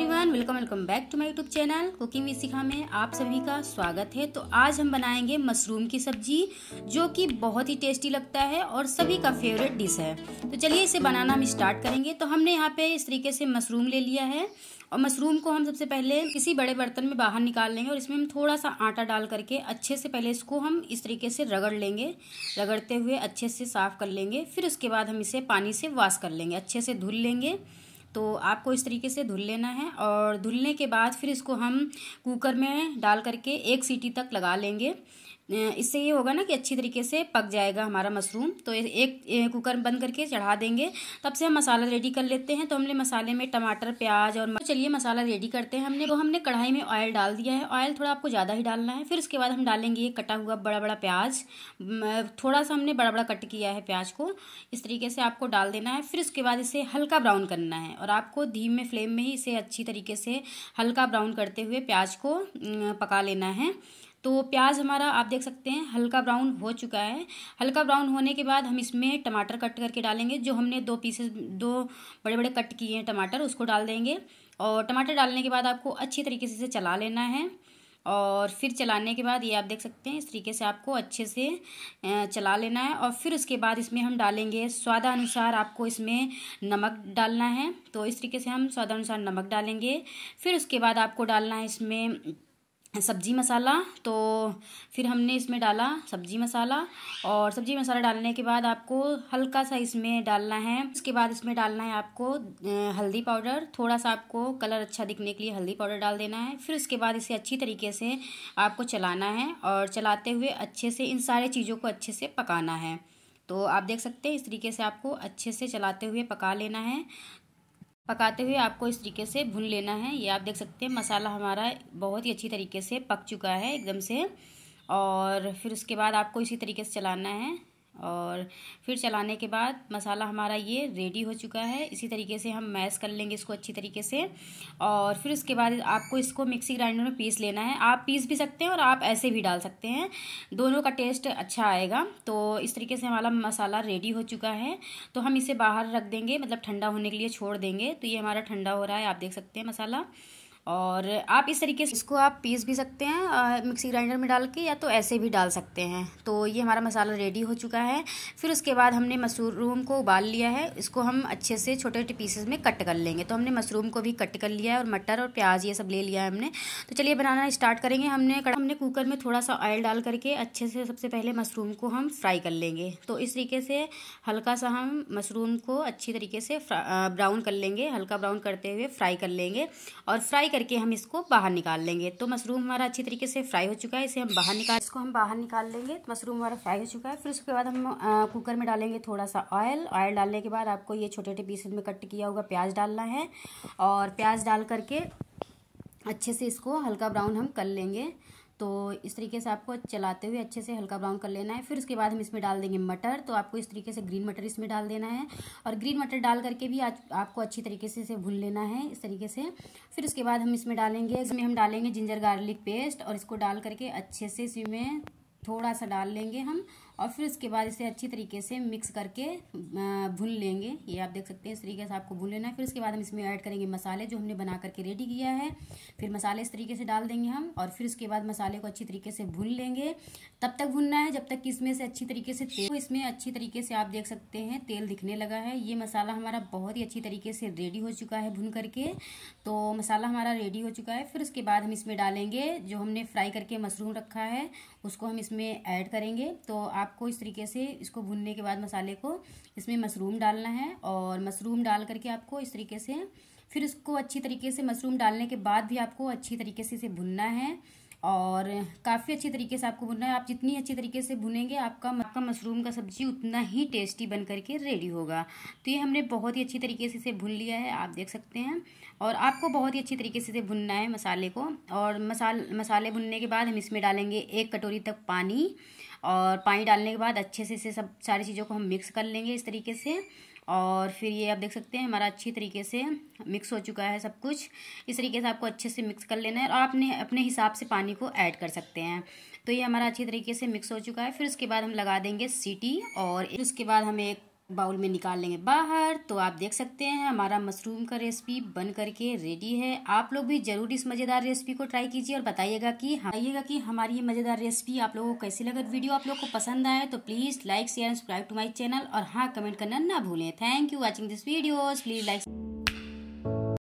everyone welcome welcome back to my YouTube channel cooking with Shikha में आप सभी का स्वागत है तो आज हम बनाएंगे मशरूम की सब्जी जो कि बहुत ही टेस्टी लगता है और सभी का फेवरेट डिश है तो चलिए इसे बनाना हम स्टार्ट करेंगे तो हमने यहाँ पे इस तरीके से मशरूम ले लिया है और मशरूम को हम सबसे पहले किसी बड़े बर्तन में बाहर निकाल लेंगे और इसमें हम थोड़ा सा आटा डाल करके अच्छे से पहले इसको हम इस तरीके से रगड़ लेंगे रगड़ते हुए अच्छे से साफ़ कर लेंगे फिर उसके बाद हम इसे पानी से वाश कर लेंगे अच्छे से धुल लेंगे तो आपको इस तरीके से धुल लेना है और धुलने के बाद फिर इसको हम कुकर में डाल करके एक सीटी तक लगा लेंगे इससे ये होगा ना कि अच्छी तरीके से पक जाएगा हमारा मशरूम तो एक, कुकर बंद करके चढ़ा देंगे तब से हम मसाला रेडी कर लेते हैं तो हमने मसाले में टमाटर प्याज और तो चलिए मसाला रेडी करते हैं हमने तो हमने कढ़ाई में ऑयल डाल दिया है ऑयल थोड़ा आपको ज़्यादा ही डालना है फिर उसके बाद हम डालेंगे ये कटा हुआ बड़ा बड़ा प्याज थोड़ा सा हमने बड़ा बड़ा कट किया है प्याज को इस तरीके से आपको डाल देना है फिर उसके बाद इसे हल्का ब्राउन करना है और आपको धीमे फ्लेम में ही इसे अच्छी तरीके से हल्का ब्राउन करते हुए प्याज को पका लेना है तो प्याज हमारा आप देख सकते हैं हल्का ब्राउन हो चुका है हल्का ब्राउन होने के बाद हम इसमें टमाटर कट करके डालेंगे जो हमने दो पीसेस दो बड़े बड़े कट किए हैं टमाटर उसको डाल देंगे और टमाटर डालने के बाद आपको अच्छी तरीके से इसे चला लेना है और फिर चलाने के बाद ये आप देख सकते हैं इस तरीके से आपको अच्छे से चला लेना है और फिर उसके बाद इसमें हम डालेंगे स्वादानुसार आपको इसमें नमक डालना है तो इस तरीके से हम स्वादानुसार नमक डालेंगे फिर उसके बाद आपको डालना है इसमें सब्जी मसाला तो फिर हमने इसमें डाला सब्जी मसाला और सब्जी मसाला डालने के बाद आपको हल्का सा इसमें डालना है उसके बाद इसमें डालना है आपको हल्दी पाउडर थोड़ा सा आपको कलर अच्छा दिखने के लिए हल्दी पाउडर डाल देना है फिर उसके बाद इसे अच्छी तरीके से आपको चलाना है और चलाते हुए अच्छे से इन सारे चीज़ों को अच्छे से पकाना है तो आप देख सकते हैं इस तरीके से आपको अच्छे से चलाते हुए पका लेना है पकाते हुए आपको इस तरीके से भून लेना है ये आप देख सकते हैं मसाला हमारा बहुत ही अच्छी तरीके से पक चुका है एकदम से और फिर उसके बाद आपको इसी तरीके से चलाना है और फिर चलाने के बाद मसाला हमारा ये रेडी हो चुका है इसी तरीके से हम मैश कर लेंगे इसको अच्छी तरीके से और फिर उसके बाद आपको इसको मिक्सी ग्राइंडर में पीस लेना है आप पीस भी सकते हैं और आप ऐसे भी डाल सकते हैं दोनों का टेस्ट अच्छा आएगा तो इस तरीके से हमारा मसाला रेडी हो चुका है तो हम इसे बाहर रख देंगे मतलब ठंडा होने के लिए छोड़ देंगे तो ये हमारा ठंडा हो रहा है आप देख सकते हैं मसाला और आप इस तरीके से इसको आप पीस भी सकते हैं मिक्सी ग्राइंडर में डाल के या तो ऐसे भी डाल सकते हैं तो ये हमारा मसाला रेडी हो चुका है फिर उसके बाद हमने मशरूम को उबाल लिया है इसको हम अच्छे से छोटे छोटे पीसेस में कट कर लेंगे तो हमने मशरूम को भी कट कर लिया है और मटर और प्याज ये सब ले लिया है हमने तो चलिए बनाना स्टार्ट करेंगे हमने हमने कुकर में थोड़ा सा ऑयल डाल करके अच्छे से सबसे पहले मशरूम को हम फ्राई कर लेंगे तो इस तरीके से हल्का सा हम मशरूम को अच्छी तरीके से ब्राउन कर लेंगे हल्का ब्राउन करते हुए फ्राई कर लेंगे और फ्राई करके हम इसको बाहर निकाल लेंगे तो मशरूम हमारा अच्छी तरीके से फ्राई हो चुका है इसे हम बाहर निकाल इसको हम बाहर निकाल लेंगे तो मशरूम हमारा फ्राई हो चुका है फिर उसके बाद हम कुकर में डालेंगे थोड़ा सा ऑयल ऑयल डालने के बाद आपको ये छोटे छोटे पीस में कट किया हुआ प्याज डालना है और प्याज डाल करके अच्छे से इसको हल्का ब्राउन हम कर लेंगे तो इस तरीके से आपको चलाते हुए अच्छे से हल्का ब्राउन कर लेना है फिर उसके बाद हम इसमें डाल देंगे मटर तो आपको इस तरीके से ग्रीन मटर इसमें डाल देना है और ग्रीन मटर डाल करके भी आज आपको अच्छी तरीके से इसे भून लेना है इस तरीके से फिर उसके बाद हम इसमें डालेंगे इसमें हम डालेंगे जिंजर गार्लिक पेस्ट और इसको डाल करके अच्छे से इसमें थोड़ा सा डाल लेंगे हम और फिर उसके बाद इसे अच्छी तरीके से मिक्स करके भून लेंगे ये आप देख सकते हैं इस तरीके से आपको भून लेना है फिर उसके बाद हम इसमें ऐड करेंगे मसाले जो हमने बना करके रेडी किया है फिर मसाले इस तरीके से डाल देंगे हम और फिर उसके बाद मसाले को अच्छी तरीके से भून लेंगे तब तक भूनना है जब तक कि इसमें से अच्छी तरीके से तेल इसमें अच्छी तरीके से आप देख सकते हैं तेल दिखने लगा है ये मसाला हमारा बहुत ही अच्छी तरीके से रेडी हो चुका है भून करके तो मसाला हमारा रेडी हो चुका है फिर उसके बाद हम इसमें डालेंगे जो हमने फ्राई करके मशरूम रखा है उसको हम इसमें इसमें ऐड करेंगे तो आपको इस तरीके से इसको भुनने के बाद मसाले को इसमें मशरूम डालना है और मशरूम डाल करके आपको इस तरीके से फिर इसको अच्छी तरीके से मशरूम डालने के बाद भी आपको अच्छी तरीके से इसे भुनना है और काफ़ी अच्छे तरीके से आपको भुनना है आप जितनी अच्छी तरीके से भुनेंगे आपका आपका मशरूम का सब्जी उतना ही टेस्टी बन करके रेडी होगा तो ये हमने बहुत ही अच्छी तरीके से इसे भुन लिया है आप देख सकते हैं और आपको बहुत ही अच्छी तरीके से इसे भुनना है मसाले को और मसाल मसाले भुनने के बाद हम इसमें डालेंगे एक कटोरी तक पानी और पानी डालने के बाद अच्छे से इसे सब सारी चीज़ों को हम मिक्स कर लेंगे इस तरीके से और फिर ये आप देख सकते हैं हमारा अच्छी तरीके से मिक्स हो चुका है सब कुछ इस तरीके से आपको अच्छे से मिक्स कर लेना है और आपने अपने हिसाब से पानी को ऐड कर सकते हैं तो ये हमारा अच्छी तरीके से मिक्स हो चुका है फिर उसके बाद हम लगा देंगे सीटी और उसके बाद हम एक बाउल में निकाल लेंगे बाहर तो आप देख सकते हैं हमारा मशरूम का रेसिपी बन करके रेडी है आप लोग भी जरूर इस मज़ेदार रेसिपी को ट्राई कीजिए और बताइएगा कि हाँ, बताइएगा कि हमारी ये मज़ेदार रेसिपी आप लोगों को कैसी लगे वीडियो आप लोग को पसंद आए तो please like share subscribe to my channel और हाँ कमेंट करना ना भूलें thank you watching this videos please like